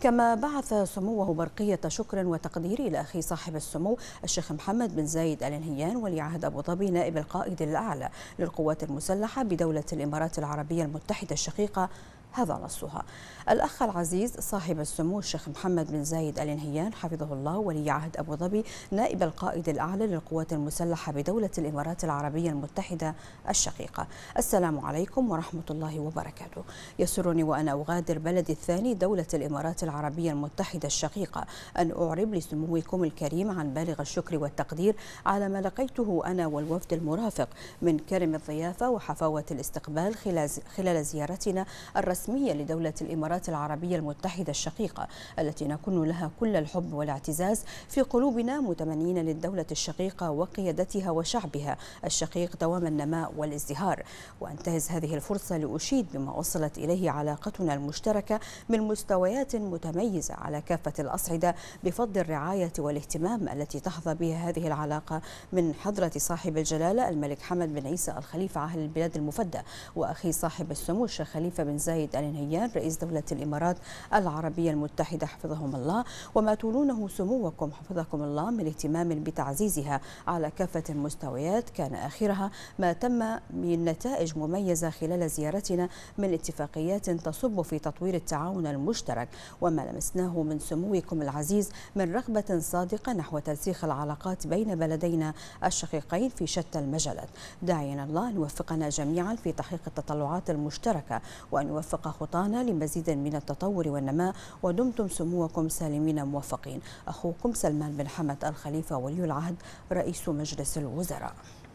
كما بعث سموه برقية شكر وتقدير إلى أخي صاحب السمو الشيخ محمد بن زايد آل نهيان ولي عهد أبو ظبي نائب القائد الأعلى للقوات المسلحة بدولة الإمارات العربية المتحدة الشقيقة هذا نصها الأخ العزيز صاحب السمو الشيخ محمد بن زايد آل نهيان حفظه الله ولي عهد أبو ظبي نائب القائد الأعلى للقوات المسلحة بدولة الإمارات العربية المتحدة الشقيقة السلام عليكم ورحمة الله وبركاته يسرني وأنا أغادر بلدي الثاني دولة الإمارات العربية المتحدة الشقيقة أن أعرب لسموكم الكريم عن بالغ الشكر والتقدير على ما لقيته أنا والوفد المرافق من كرم الضيافة وحفاوة الاستقبال خلال زيارتنا الرسمية الرسمية لدولة الإمارات العربية المتحدة الشقيقة التي نكن لها كل الحب والاعتزاز في قلوبنا متمنين للدولة الشقيقة وقيادتها وشعبها الشقيق دوام النماء والازدهار وأنتهز هذه الفرصة لأشيد بما وصلت إليه علاقتنا المشتركة من مستويات متميزة على كافة الأصعدة بفضل الرعاية والاهتمام التي تحظى بها هذه العلاقة من حضرة صاحب الجلالة الملك حمد بن عيسى الخليفة عهد البلاد المفدى وأخي صاحب السمو الشيخ خليفة بن زايد سعيد آل نهيان رئيس دولة الإمارات العربية المتحدة حفظهم الله وما تولونه سموكم حفظكم الله من اهتمام بتعزيزها على كافة المستويات كان آخرها ما تم من نتائج مميزة خلال زيارتنا من اتفاقيات تصب في تطوير التعاون المشترك وما لمسناه من سموكم العزيز من رغبة صادقة نحو ترسيخ العلاقات بين بلدينا الشقيقين في شتى المجالات داعينا الله أن يوفقنا جميعا في تحقيق التطلعات المشتركة وأن يوفق وفق خطانا لمزيد من التطور والنماء ودمتم سموكم سالمين موفقين أخوكم سلمان بن حمد الخليفة ولي العهد رئيس مجلس الوزراء